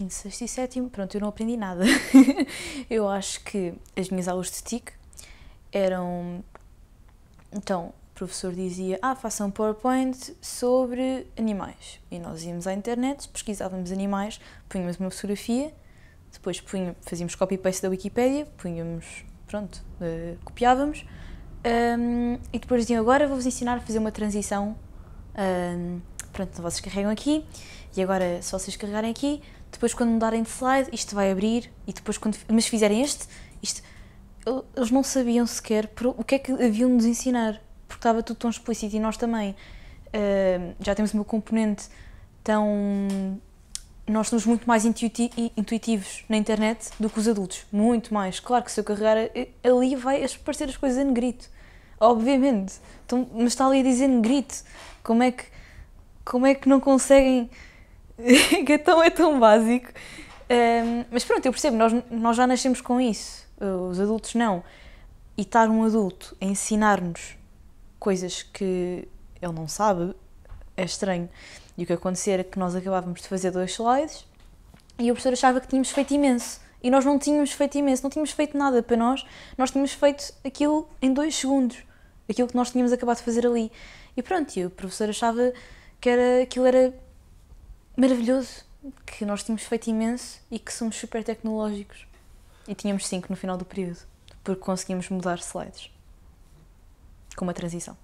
quinto, sexto e sétimo, pronto, eu não aprendi nada. eu acho que as minhas aulas de TIC eram. Então, o professor dizia: Ah, façam um PowerPoint sobre animais. E nós íamos à internet, pesquisávamos animais, punhamos uma fotografia, depois punha, fazíamos copy-paste da Wikipedia, punhamos. Pronto, uh, copiávamos. Um, ehm, e depois diziam: Agora vou-vos ensinar a fazer uma transição. Um, ehm, pronto, então vocês carregam aqui e agora se vocês carregarem aqui, depois quando mudarem de slide, isto vai abrir e depois quando, mas se fizerem este, isto, eles não sabiam sequer o que é que haviam de nos ensinar, porque estava tudo tão explícito e nós também uh, já temos uma componente tão nós somos muito mais intuitivos na internet do que os adultos. Muito mais. Claro que se eu carregar eh, ali vai aparecer as coisas em negrito. Obviamente. Então, mas está ali a dizer negrito. Como é que como é que não conseguem. que é tão, é tão básico. Um, mas pronto, eu percebo, nós, nós já nascemos com isso, os adultos não. E estar um adulto a ensinar-nos coisas que ele não sabe é estranho. E o que aconteceu era que nós acabávamos de fazer dois slides e o professor achava que tínhamos feito imenso. E nós não tínhamos feito imenso, não tínhamos feito nada para nós, nós tínhamos feito aquilo em dois segundos, aquilo que nós tínhamos acabado de fazer ali. E pronto, e o professor achava que era, aquilo era maravilhoso, que nós tínhamos feito imenso e que somos super tecnológicos. E tínhamos cinco no final do período, porque conseguimos mudar slides com uma transição.